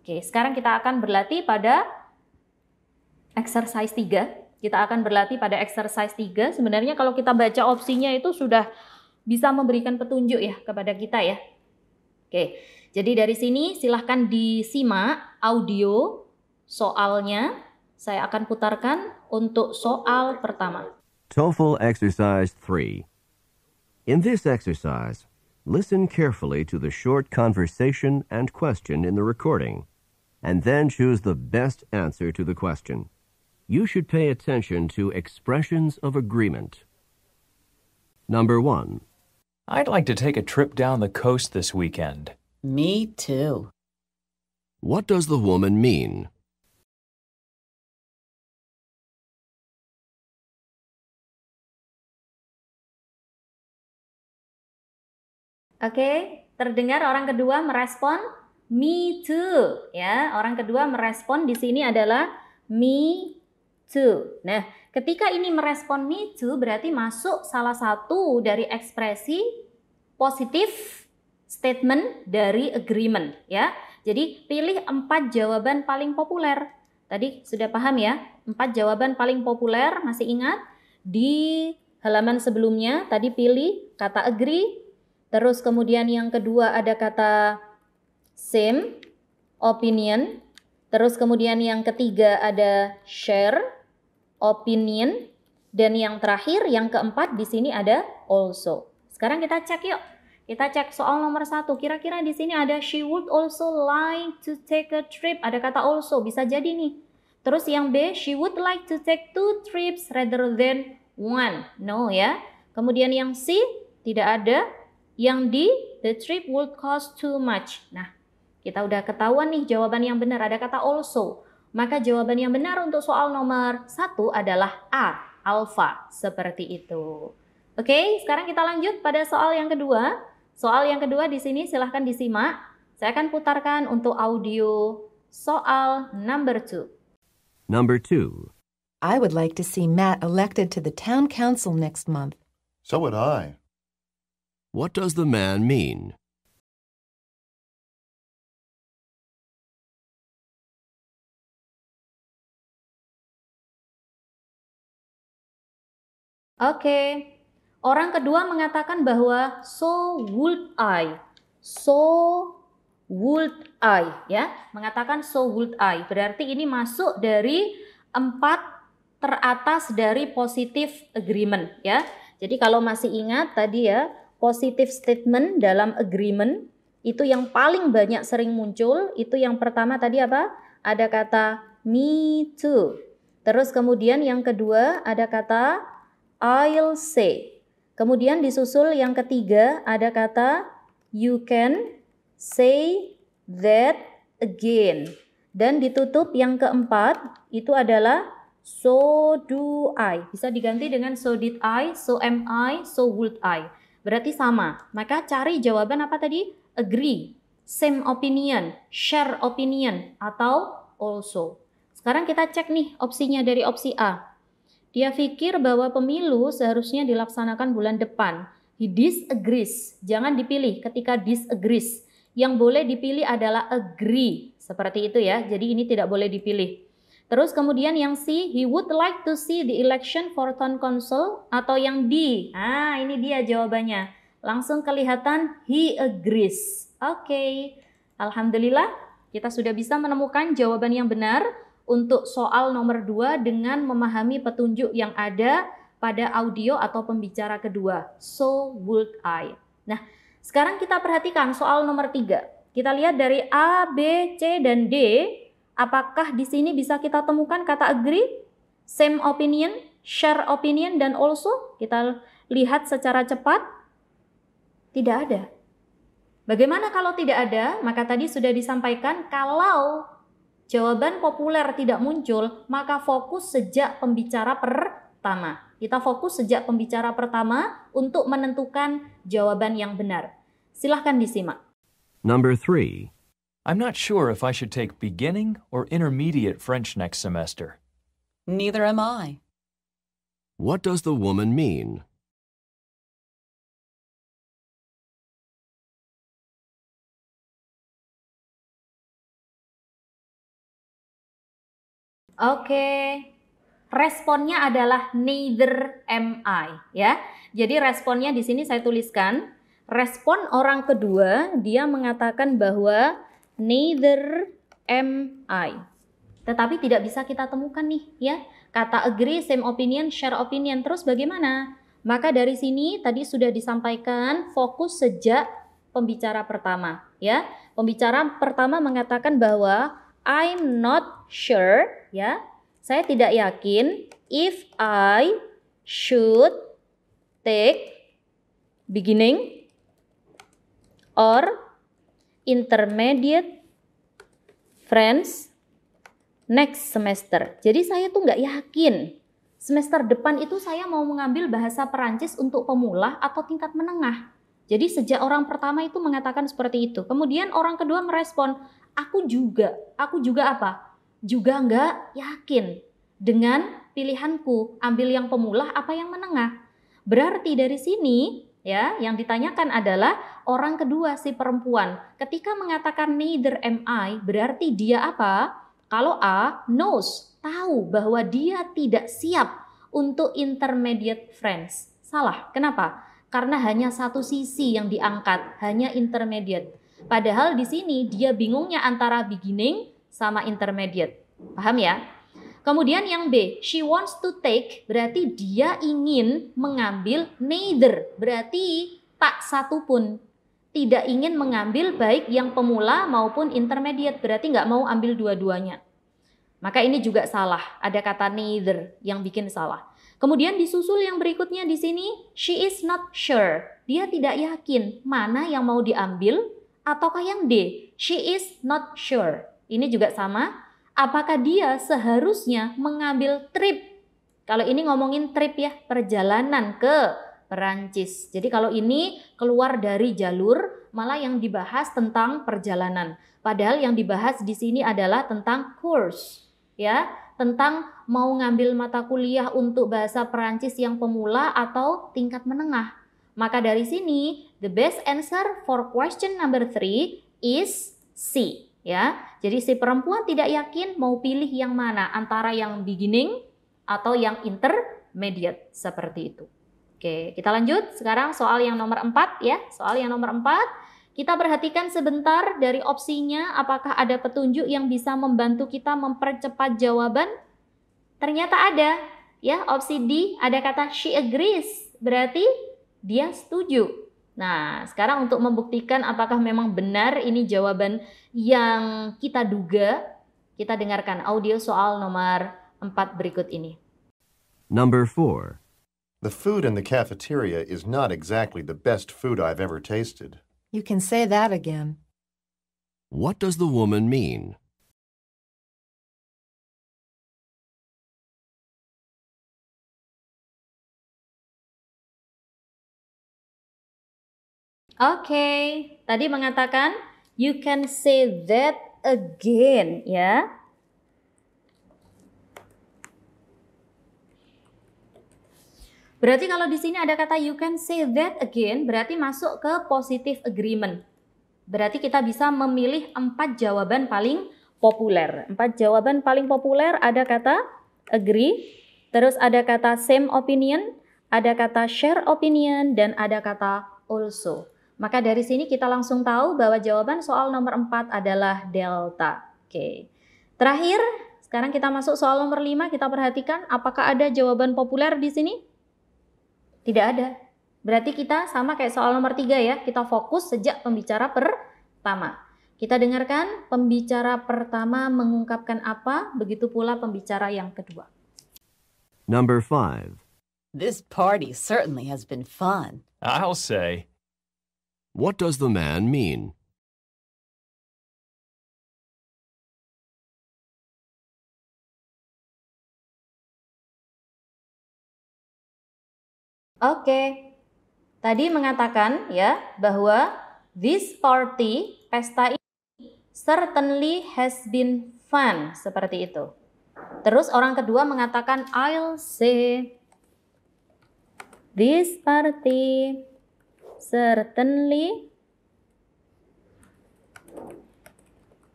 Oke, sekarang kita akan berlatih pada exercise 3. Kita akan berlatih pada exercise 3. Sebenarnya kalau kita baca opsinya itu sudah bisa memberikan petunjuk ya kepada kita ya. Oke, jadi dari sini silahkan disimak audio soalnya. Saya akan putarkan untuk soal pertama. TOEFL Exercise 3 In this exercise, Listen carefully to the short conversation and question in the recording, and then choose the best answer to the question. You should pay attention to expressions of agreement. Number one. I'd like to take a trip down the coast this weekend. Me too. What does the woman mean? Oke, terdengar orang kedua merespon me too ya. Orang kedua merespon di sini adalah me too. Nah, ketika ini merespon me too berarti masuk salah satu dari ekspresi positif statement dari agreement ya. Jadi pilih empat jawaban paling populer. Tadi sudah paham ya? Empat jawaban paling populer masih ingat di halaman sebelumnya tadi pilih kata agree, Terus kemudian yang kedua ada kata same, opinion. Terus kemudian yang ketiga ada share, opinion. Dan yang terakhir, yang keempat di sini ada also. Sekarang kita cek yuk. Kita cek soal nomor satu. Kira-kira di sini ada she would also like to take a trip. Ada kata also, bisa jadi nih. Terus yang B, she would like to take two trips rather than one. No ya. Kemudian yang C, tidak ada yang di the trip would cost too much. Nah, kita udah ketahuan nih jawaban yang benar ada kata also. Maka jawaban yang benar untuk soal nomor satu adalah A, alpha, seperti itu. Oke, sekarang kita lanjut pada soal yang kedua. Soal yang kedua di sini silahkan disimak. Saya akan putarkan untuk audio soal number two. Number two. I would like to see Matt elected to the town council next month. So would I. What does the man mean? Oke, orang kedua mengatakan bahwa so would I. So would I ya, mengatakan so would I. Berarti ini masuk dari empat teratas dari positive agreement ya. Jadi kalau masih ingat tadi ya, positive statement dalam agreement itu yang paling banyak sering muncul itu yang pertama tadi apa ada kata me too terus kemudian yang kedua ada kata I'll say kemudian disusul yang ketiga ada kata you can say that again dan ditutup yang keempat itu adalah so do I bisa diganti dengan so did I so am I so would I berarti sama. Maka cari jawaban apa tadi? Agree, same opinion, share opinion, atau also. Sekarang kita cek nih opsinya dari opsi A. Dia pikir bahwa pemilu seharusnya dilaksanakan bulan depan. He disagrees. Jangan dipilih ketika disagrees. Yang boleh dipilih adalah agree. Seperti itu ya. Jadi ini tidak boleh dipilih. Terus kemudian yang C, he would like to see the election for town council atau yang D. Ah, ini dia jawabannya. Langsung kelihatan he agrees. Oke. Okay. Alhamdulillah, kita sudah bisa menemukan jawaban yang benar untuk soal nomor 2 dengan memahami petunjuk yang ada pada audio atau pembicara kedua. So would I. Nah, sekarang kita perhatikan soal nomor 3. Kita lihat dari A, B, C, dan D Apakah di sini bisa kita temukan kata agree, same opinion, share opinion, dan also? Kita lihat secara cepat. Tidak ada. Bagaimana kalau tidak ada? Maka tadi sudah disampaikan kalau jawaban populer tidak muncul, maka fokus sejak pembicara pertama. Kita fokus sejak pembicara pertama untuk menentukan jawaban yang benar. Silahkan disimak. Number three. I'm not sure if I should take beginning or intermediate French next semester. Neither am I. What does the woman mean? Oke. Okay. Responnya adalah neither am I, ya. Jadi responnya di sini saya tuliskan, respon orang kedua dia mengatakan bahwa neither am I. Tetapi tidak bisa kita temukan nih ya. Kata agree, same opinion, share opinion. Terus bagaimana? Maka dari sini tadi sudah disampaikan fokus sejak pembicara pertama ya. Pembicara pertama mengatakan bahwa I'm not sure ya. Saya tidak yakin if I should take beginning or intermediate friends, next semester. Jadi saya tuh nggak yakin semester depan itu saya mau mengambil bahasa Perancis untuk pemula atau tingkat menengah. Jadi sejak orang pertama itu mengatakan seperti itu. Kemudian orang kedua merespon, aku juga, aku juga apa? Juga nggak yakin dengan pilihanku, ambil yang pemula apa yang menengah. Berarti dari sini ya yang ditanyakan adalah orang kedua si perempuan ketika mengatakan neither am I berarti dia apa kalau A knows tahu bahwa dia tidak siap untuk intermediate friends salah kenapa karena hanya satu sisi yang diangkat hanya intermediate padahal di sini dia bingungnya antara beginning sama intermediate paham ya Kemudian yang B, she wants to take berarti dia ingin mengambil neither berarti tak satu pun. Tidak ingin mengambil baik yang pemula maupun intermediate berarti nggak mau ambil dua-duanya. Maka ini juga salah, ada kata neither yang bikin salah. Kemudian disusul yang berikutnya di sini, she is not sure. Dia tidak yakin mana yang mau diambil ataukah yang D. She is not sure. Ini juga sama, apakah dia seharusnya mengambil trip? Kalau ini ngomongin trip ya, perjalanan ke Perancis. Jadi kalau ini keluar dari jalur, malah yang dibahas tentang perjalanan. Padahal yang dibahas di sini adalah tentang course, ya, tentang mau ngambil mata kuliah untuk bahasa Perancis yang pemula atau tingkat menengah. Maka dari sini, the best answer for question number three is C ya. Jadi si perempuan tidak yakin mau pilih yang mana antara yang beginning atau yang intermediate seperti itu. Oke, kita lanjut sekarang soal yang nomor 4 ya. Soal yang nomor 4 kita perhatikan sebentar dari opsinya apakah ada petunjuk yang bisa membantu kita mempercepat jawaban? Ternyata ada. Ya, opsi D ada kata she agrees, berarti dia setuju. Nah, sekarang untuk membuktikan apakah memang benar ini jawaban yang kita duga, kita dengarkan audio soal nomor 4 berikut ini. Number 4. The food in the cafeteria is not exactly the best food I've ever tasted. You can say that again. What does the woman mean? okay. tadi mengatakan you can say that again ya. Berarti kalau di sini ada kata you can say that again berarti masuk ke positive agreement. Berarti kita bisa memilih empat jawaban paling populer. Empat jawaban paling populer ada kata agree, terus ada kata same opinion, ada kata share opinion, dan ada kata also. Maka dari sini kita langsung tahu bahwa jawaban soal nomor 4 adalah delta. Oke. Terakhir, sekarang kita masuk soal nomor 5, kita perhatikan apakah ada jawaban populer di sini? Tidak ada. Berarti kita sama kayak soal nomor 3 ya, kita fokus sejak pembicara pertama. Kita dengarkan pembicara pertama mengungkapkan apa, begitu pula pembicara yang kedua. Number 5. This party certainly has been fun. I'll say. What does the man mean? Oke, tadi mengatakan ya bahwa this party, pesta ini, certainly has been fun, seperti itu. Terus orang kedua mengatakan I'll say this party certainly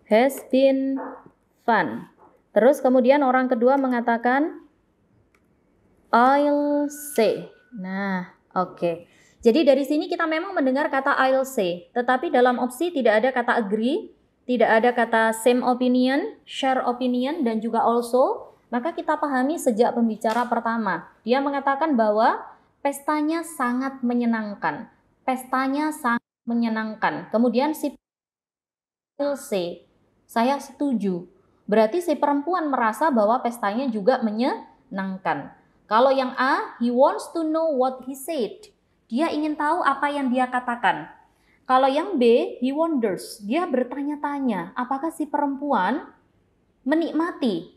has been fun. Terus kemudian orang kedua mengatakan I'll say. Nah, oke. Okay. Jadi dari sini kita memang mendengar kata I'll say, tetapi dalam opsi tidak ada kata agree, tidak ada kata same opinion, share opinion dan juga also. Maka kita pahami sejak pembicara pertama, dia mengatakan bahwa pestanya sangat menyenangkan pestanya sangat menyenangkan. Kemudian si C, saya setuju. Berarti si perempuan merasa bahwa pestanya juga menyenangkan. Kalau yang A, he wants to know what he said. Dia ingin tahu apa yang dia katakan. Kalau yang B, he wonders. Dia bertanya-tanya, apakah si perempuan menikmati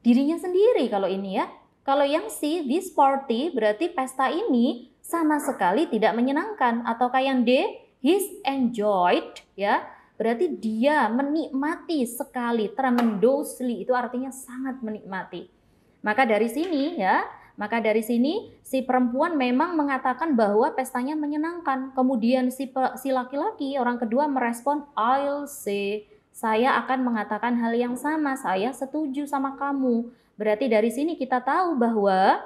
dirinya sendiri kalau ini ya. Kalau yang C, this party berarti pesta ini sama sekali tidak menyenangkan. Atau kayak yang D, he's enjoyed ya. Berarti dia menikmati sekali, tremendously itu artinya sangat menikmati. Maka dari sini ya, maka dari sini si perempuan memang mengatakan bahwa pestanya menyenangkan. Kemudian si si laki-laki orang kedua merespon I'll say saya akan mengatakan hal yang sama, saya setuju sama kamu Berarti dari sini kita tahu bahwa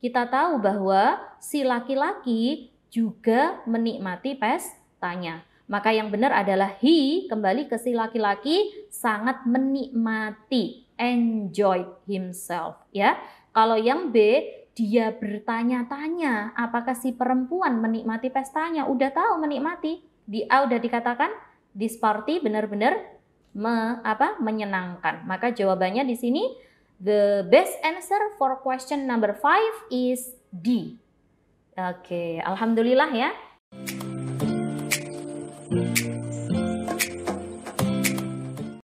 kita tahu bahwa si laki-laki juga menikmati pestanya. Maka yang benar adalah he kembali ke si laki-laki sangat menikmati, enjoy himself ya. Kalau yang B dia bertanya-tanya apakah si perempuan menikmati pestanya. Udah tahu menikmati. Di A ah, udah dikatakan this party benar-benar me, apa menyenangkan. Maka jawabannya di sini The best answer for question number five is D. Oke, okay, alhamdulillah ya.